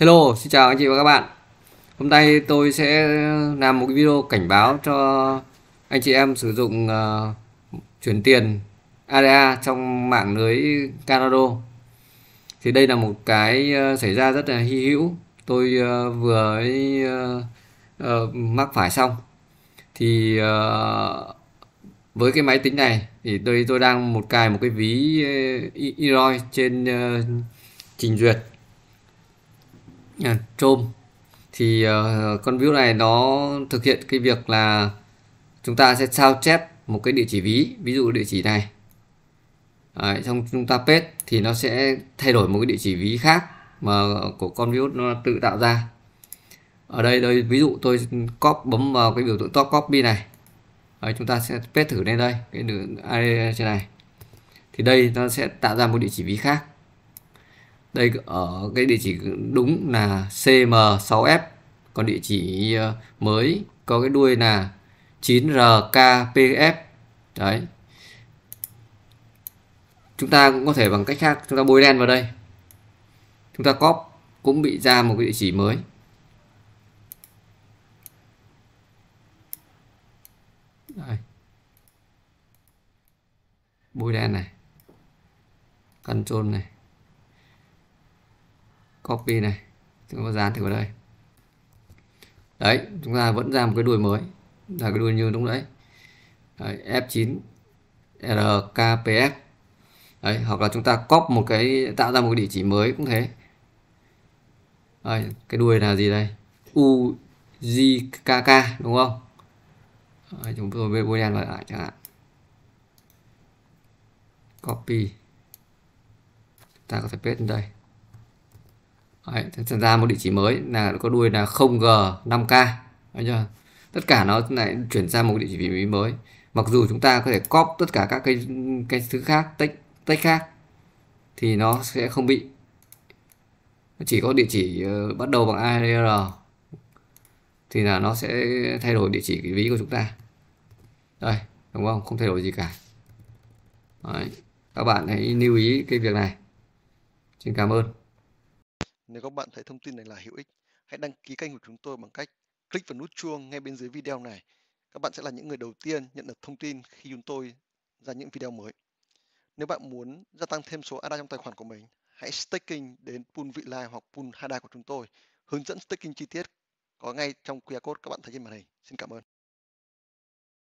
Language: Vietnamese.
Hello, xin chào anh chị và các bạn. Hôm nay tôi sẽ làm một video cảnh báo cho anh chị em sử dụng uh, chuyển tiền ADA trong mạng lưới Canado. Thì đây là một cái uh, xảy ra rất là hy hữu. Tôi uh, vừa ấy, uh, uh, mắc phải xong. Thì uh, với cái máy tính này thì tôi tôi đang một cài một cái ví uh, Eroi trên uh, trình duyệt à, Chrome thì uh, con view này nó thực hiện cái việc là chúng ta sẽ sao chép một cái địa chỉ ví ví dụ địa chỉ này Đấy, xong chúng ta paste thì nó sẽ thay đổi một cái địa chỉ ví khác mà của con virus nó tự tạo ra ở đây đây ví dụ tôi copy bấm vào cái biểu tượng top copy này Đấy, chúng ta sẽ paste thử lên đây cái đường trên này thì đây nó sẽ tạo ra một địa chỉ ví khác đây ở cái địa chỉ đúng là CM6F còn địa chỉ ờ, mới có cái đuôi là 9RKPF đấy chúng ta cũng có thể bằng cách khác chúng ta bôi đen vào đây chúng ta copy cũng bị ra một cái địa chỉ mới đây. bôi đen này Ctrl này copy này chúng ta dán thử vào đây đấy chúng ta vẫn ra một cái đuôi mới là cái đuôi như lúc nãy đấy, F9 RKPF đấy, hoặc là chúng ta copy một cái tạo ra một cái địa chỉ mới cũng thế đấy, cái đuôi là gì đây uzkk đúng không đấy, chúng tôi bôi đen vào lại chẳng hạn copy ta có thể paste lên đây Đấy, ra một địa chỉ mới là có đuôi là 0G 5K Đấy chưa? tất cả nó lại chuyển sang một địa chỉ mới mặc dù chúng ta có thể copy tất cả các cái cái thứ khác tách tách khác thì nó sẽ không bị chỉ có địa chỉ uh, bắt đầu bằng ADR thì là nó sẽ thay đổi địa chỉ cái ví của chúng ta đây đúng không không thay đổi gì cả Đấy. các bạn hãy lưu ý cái việc này xin cảm ơn nếu các bạn thấy thông tin này là hữu ích, hãy đăng ký kênh của chúng tôi bằng cách click vào nút chuông ngay bên dưới video này. Các bạn sẽ là những người đầu tiên nhận được thông tin khi chúng tôi ra những video mới. Nếu bạn muốn gia tăng thêm số ADA trong tài khoản của mình, hãy staking đến pool vị lai hoặc pool HADA của chúng tôi. Hướng dẫn staking chi tiết có ngay trong QR code các bạn thấy trên màn hình. Xin cảm ơn.